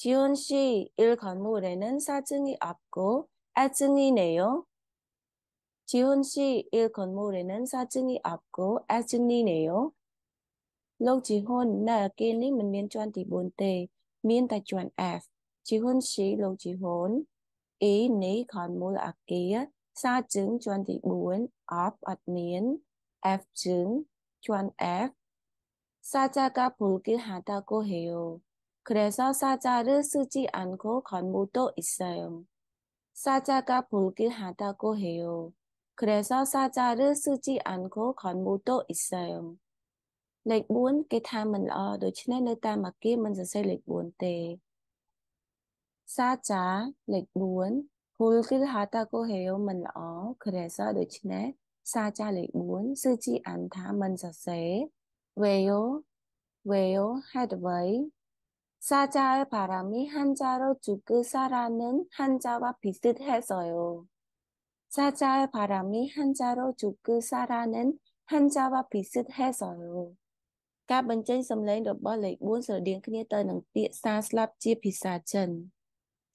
지훈씨일건물에는4층이없고1층이네 요. 지훈씨일건물에는4층이없고1층이네 요. លោកជីហ៊ុននៅអគារនេះមិនមានជាន់ទី4ទេមានតែជាន់ F ជីហ៊ុនស៊ីលោកជីហ៊ុន E នេះខនមូលអគារសារជើងជាន់ទី4 off អត់មាន F ជើងជាន់ F សាចាកាពុលគីហាតាកូហេយ៉ូ그래서사자를쓰지않고건물도있어 요. 사자가불길하다고해 요. 그래서사자를쓰지않고건물도있어 요. លេខ4គេថាមិនល្អដូច្នេះនៅតាមអាគារមិនសរសេរលេខ4ទេសាចាលេខ4ហូលគិលហាតាកូហេយមិនល្អគ្រេសាដូច្នេះសាចាលេខ4គឺជាអានថាមិនសរសេរវេយោវេយោហេតុអ្វី사자의바람이한자로죽을사람은한자와비슷해서 요. 사자의바람이한자로죽을사람은한자와비슷해서 요. ការបញ្ចេញសំឡេងរបស់លេខ4ស្រដៀងគ្នាទៅនឹងពាក្យសារស្លាប់ជាភាសាចិន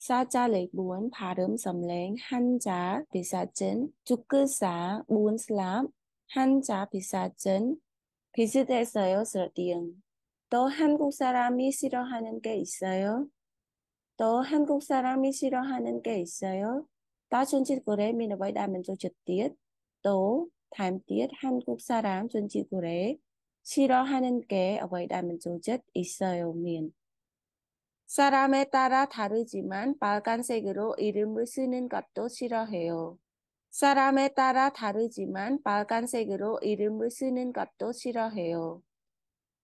សារចាលេខ4ផារឹមសំឡេងហាន់ចាភាសាចិនជុកគឺសា4ស្លាប់ហាន់ចាភាសាចិនភាសាតេសរស្រដៀង또 한국 사람이 싫어하는 게 있어요? 또 한국 사람이 싫어하는 게 있어요? Đó c h 래 mình với đàm 또 다음 t i 한국 사람 c h ú 래 싫어하는 게 với đàm m 있어요 민. 사람에 따라 다르지만 빨간색으로 이름을 쓰는 것도 싫어해요. 사람에 따라 다르지만 빨간색으로 이름을 쓰는 것도 싫어해요.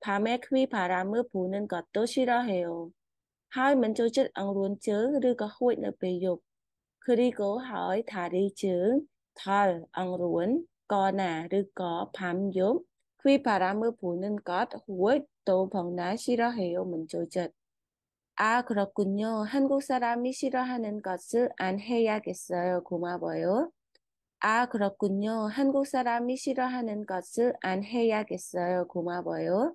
밤에 휘바람을 부는 것도 싫어해요. 할멈도 즉 앙론증 르거호이는 배욕. 그리고 h ỏ 다리증 덜 앙론 거나 르거 밤욕 휘바람을 부는 것 호이도 번나 싫어해요. 먼저 즉. 아 그렇군요. 한국 사람이 싫어하는 것을 안 해야겠어요. 고마워요. 아, 그렇군요. 한국 사람이 싫어하는 것을 안 해야겠어요. 고마워요.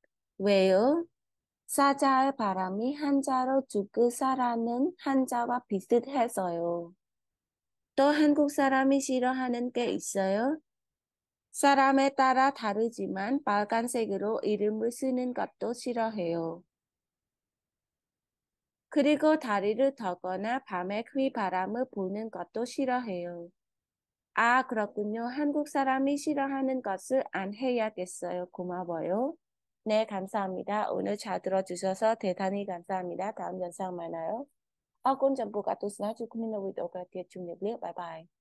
왜요? 사자의 바람이 한자로 주그사라는 한자와 비슷해서요. 또 한국 사람이 싫어하는 게 있어요? 사람에 따라 다르지만 빨간색으로 이름을 쓰는 것도 싫어해요. 그리고 다리를 더거나 밤에 휘바람을 부는 것도 싫어해요. 아, 그렇군요. 한국 사람이 싫어하는 것을 안 해야겠어요. 고마워요. 네, 감사합니다. 오늘 잘 들어주셔서 대단히 감사합니다. 다음 영상 만나요. Cảm ơn các bạn đã theo dõi và ủng hộ cho kênh lalaschool Để không bỏ lỡ những video hấp dẫn